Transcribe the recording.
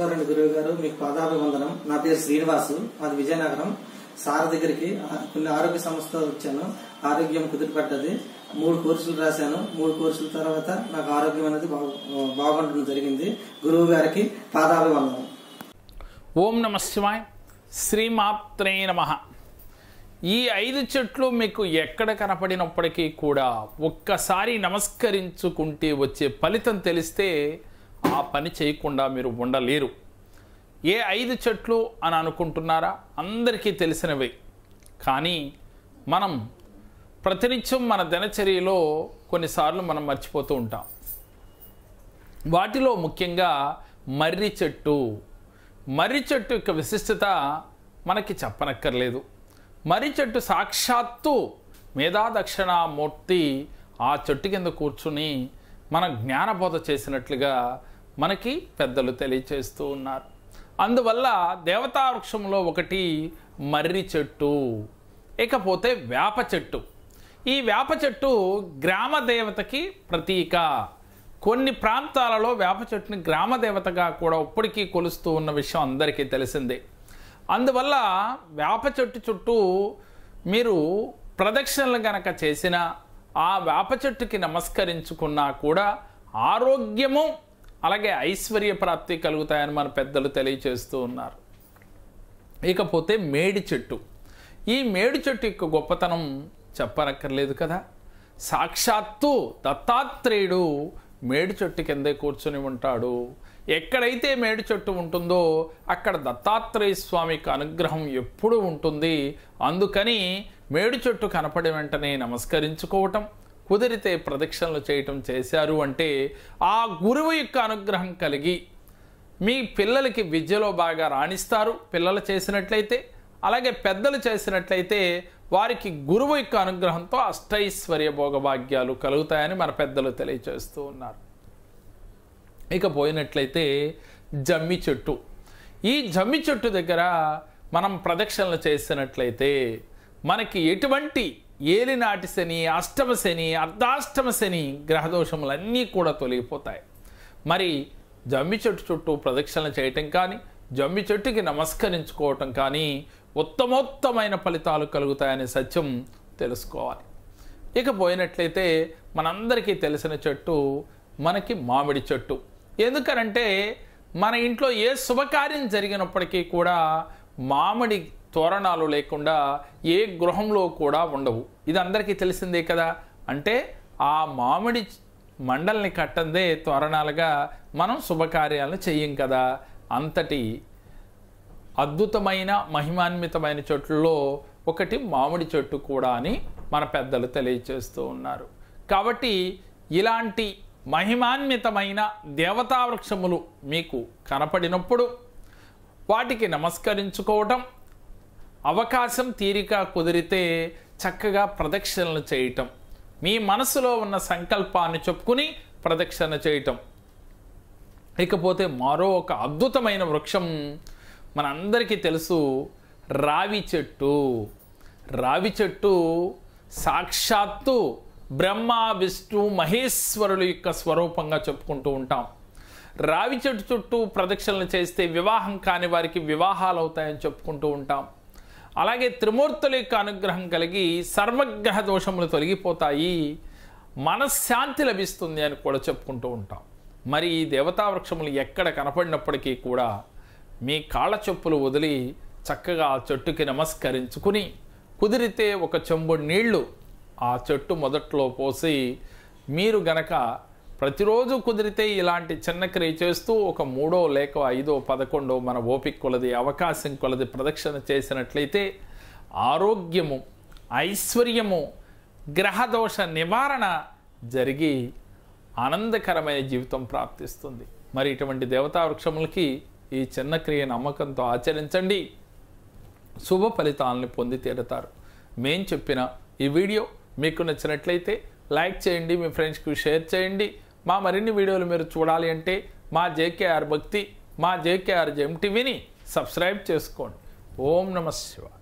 నమస్కారం గురువు గారు మీకు పాదాభివందనం నా పేరు శ్రీనివాసు అది విజయనగరం సార్ దగ్గరికి కొన్ని ఆరోగ్య సంస్థ వచ్చాను ఆరోగ్యం కుదిరిపడ్డది మూడు కోర్సులు రాశాను మూడు కోర్సుల తర్వాత నాకు ఆరోగ్యం అనేది బాగుండడం జరిగింది గురువు గారికి పాదాభివందనం ఓం నమ శివాయ్ శ్రీమాత్రే నమ ఈ ఐదు చెట్లు మీకు ఎక్కడ కనపడినప్పటికీ కూడా ఒక్కసారి నమస్కరించుకుంటే వచ్చే ఫలితం తెలిస్తే ఆ పని చేయకుండా మీరు ఉండలేరు ఏ ఐదు చెట్లు అని అనుకుంటున్నారా అందరికీ తెలిసినవి కానీ మనం ప్రతినిత్యం మన దినచర్యలో కొన్నిసార్లు మనం మర్చిపోతూ ఉంటాం వాటిలో ముఖ్యంగా మర్రి చెట్టు మర్రి చెట్టు యొక్క విశిష్టత మనకి చెప్పనక్కర్లేదు మర్రి చెట్టు సాక్షాత్తు మేధాదక్షిణామూర్తి ఆ చెట్టు కింద కూర్చుని మన జ్ఞానబోధ చేసినట్లుగా మనకి పెద్దలు తెలియచేస్తూ ఉన్నారు అందువల్ల దేవతా వృక్షంలో ఒకటి మర్రి చెట్టు ఇకపోతే వేప చెట్టు ఈ వేప చెట్టు గ్రామ దేవతకి ప్రతీక కొన్ని ప్రాంతాలలో వేప చెట్టుని గ్రామ దేవతగా కూడా ఇప్పటికీ కొలుస్తూ ఉన్న విషయం అందరికీ తెలిసిందే అందువల్ల వేప చెట్టు చుట్టూ మీరు ప్రదక్షిణలు గనక చేసినా ఆ వేప చెట్టుకి నమస్కరించుకున్నా కూడా ఆరోగ్యము అలాగే ఐశ్వర్య ప్రాప్తి కలుగుతాయని మన పెద్దలు తెలియచేస్తూ ఉన్నారు ఇకపోతే మేడి చెట్టు ఈ మేడి చెట్టు యొక్క గొప్పతనం చెప్పనక్కర్లేదు కదా సాక్షాత్తు దత్తాత్రేయుడు మేడి చెట్టు కిందే కూర్చొని ఉంటాడు ఎక్కడైతే మేడి చెట్టు ఉంటుందో అక్కడ దత్తాత్రేయ స్వామికి అనుగ్రహం ఎప్పుడూ ఉంటుంది అందుకని మేడి చెట్టు కనపడి వెంటనే నమస్కరించుకోవటం కుదిరితే ప్రదక్షిణలు చేయటం చేశారు అంటే ఆ గురువు యొక్క అనుగ్రహం కలిగి మీ పిల్లలకి విద్యలో బాగా రాణిస్తారు పిల్లలు చేసినట్లయితే అలాగే పెద్దలు చేసినట్లయితే వారికి గురువు యొక్క అనుగ్రహంతో అష్టైశ్వర్య భోగభాగ్యాలు కలుగుతాయని మన పెద్దలు తెలియచేస్తూ ఉన్నారు ఇక పోయినట్లయితే జమ్మి చెట్టు ఈ జమ్మి చెట్టు దగ్గర మనం ప్రదక్షిణలు చేసినట్లయితే మనకి ఎటువంటి ఏలినాటి శని అష్టమ శని అర్ధాష్టమ శని గ్రహదోషములన్నీ కూడా తొలగిపోతాయి మరి జమ్మి చెట్టు చుట్టూ ప్రదక్షిణలు చేయటం కానీ జమ్మి చెట్టుకి నమస్కరించుకోవటం కానీ ఉత్తమోత్తమైన ఫలితాలు కలుగుతాయనే సత్యం తెలుసుకోవాలి ఇక పోయినట్లయితే మనందరికీ తెలిసిన చెట్టు మనకి మామిడి చెట్టు ఎందుకనంటే మన ఇంట్లో ఏ శుభకార్యం జరిగినప్పటికీ కూడా మామిడి తోరణాలు లేకుండా ఏ గృహంలో కూడా ఉండవు ఇది అందరికీ తెలిసిందే కదా అంటే ఆ మామిడి మండల్ని కట్టందే తోరణాలుగా మనం శుభకార్యాలను చేయం కదా అంతటి అద్భుతమైన మహిమాన్వితమైన చెట్లలో ఒకటి మామిడి చెట్టు కూడా అని మన పెద్దలు తెలియచేస్తూ ఉన్నారు కాబట్టి ఇలాంటి మహిమాన్వితమైన దేవతా వృక్షములు మీకు కనపడినప్పుడు వాటికి నమస్కరించుకోవటం అవకాశం తీరిక కుదిరితే చక్కగా ప్రదక్షిణలు చేయటం మీ మనసులో ఉన్న సంకల్పాన్ని చెప్పుకుని ప్రదక్షిణ చేయటం ఇకపోతే మరో ఒక అద్భుతమైన వృక్షం మనందరికీ తెలుసు రావి చెట్టు రావి చెట్టు సాక్షాత్తు బ్రహ్మ విష్ణు మహేశ్వరుల యొక్క స్వరూపంగా చెప్పుకుంటూ ఉంటాం రావి చెట్టు చుట్టూ ప్రదక్షిణలు చేస్తే వివాహం కాని వారికి వివాహాలు అవుతాయని చెప్పుకుంటూ ఉంటాం అలాగే త్రిమూర్తుల యొక్క అనుగ్రహం కలిగి సర్వగ్రహ దోషములు తొలగిపోతాయి మనశ్శాంతి లభిస్తుంది అని కూడా చెప్పుకుంటూ ఉంటాం మరి ఈ దేవతా వృక్షములు ఎక్కడ కనపడినప్పటికీ కూడా మీ కాళ్ళ చెప్పులు వదిలి చక్కగా ఆ చెట్టుకి నమస్కరించుకుని కుదిరితే ఒక చెంబు నీళ్లు ఆ చెట్టు మొదట్లో పోసి మీరు గనక ప్రతిరోజు కుదిరితే ఇలాంటి చిన్న క్రియ చేస్తూ ఒక మూడో లేక ఐదో పదకొండో మన ఓపిక కొలది అవకాశం కొలది ప్రదక్షిణ చేసినట్లయితే ఆరోగ్యము ఐశ్వర్యము గ్రహదోష నివారణ జరిగి ఆనందకరమైన జీవితం ప్రాప్తిస్తుంది మరి ఇటువంటి దేవతా వృక్షములకి ఈ చిన్న క్రియ నమ్మకంతో ఆచరించండి శుభ ఫలితాలను పొంది తీరుతారు మేం చెప్పిన ఈ వీడియో మీకు నచ్చినట్లయితే లైక్ చేయండి మీ ఫ్రెండ్స్కి షేర్ చేయండి మా మరిన్ని వీడియోలు మీరు చూడాలి అంటే మా జేకేఆర్ భక్తి మా జేకేఆర్ జెమ్ సబ్స్క్రైబ్ చేసుకోండి ఓం నమ శివా